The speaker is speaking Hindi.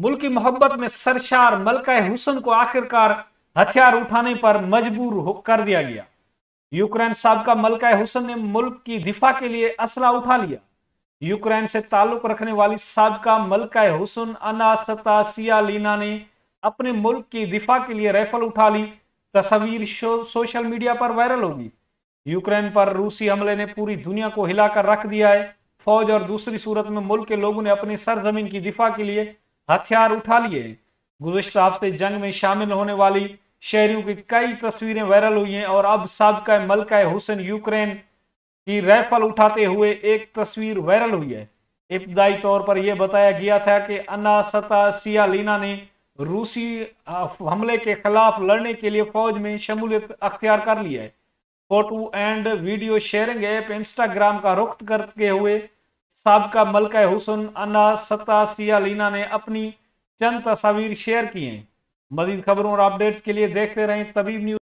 मुल्क की मोहब्बत में सरशार मलका हुसन को आखिरकार हथियार उठाने पर मजबूर कर दिया गया यूक्रेन सबका मलका हुसन ने मुल्क की दिफा के लिए असला उठा लिया यूक्रेन से ताल्लुक रखने वाली सबका मलका हुसन अनासतासिया लीना ने अपने मुल्क की दिफा के लिए राइफल उठा ली तस्वीर सोशल मीडिया पर वायरल होगी यूक्रेन पर रूसी हमले ने पूरी दुनिया को हिलाकर रख दिया है फौज और दूसरी सूरत में मुल्क के लोगों ने अपनी सरजमीन की दिफा के लिए हथियार उठा लिए गुजशत हफ्ते जंग में शामिल होने वाली शहरियों की कई तस्वीरें वायरल हुई हैं और अब सबका मलका हुसैन यूक्रेन की राइफल उठाते हुए एक तस्वीर वायरल हुई है इब्तदाई तौर पर यह बताया गया था कि अन्ना सता सियालीना ने रूसी हमले के खिलाफ लड़ने के लिए फौज में शमूलियत अख्तियार कर लिया है photo and video sharing app Instagram का रुख करते हुए सबका मलक हुसन अन्ना सत्ता सिया लीना ने अपनी चंद तस्वीर शेयर की हैं मजीद खबरों और अपडेट्स के लिए देखते रहें तबीब न्यूज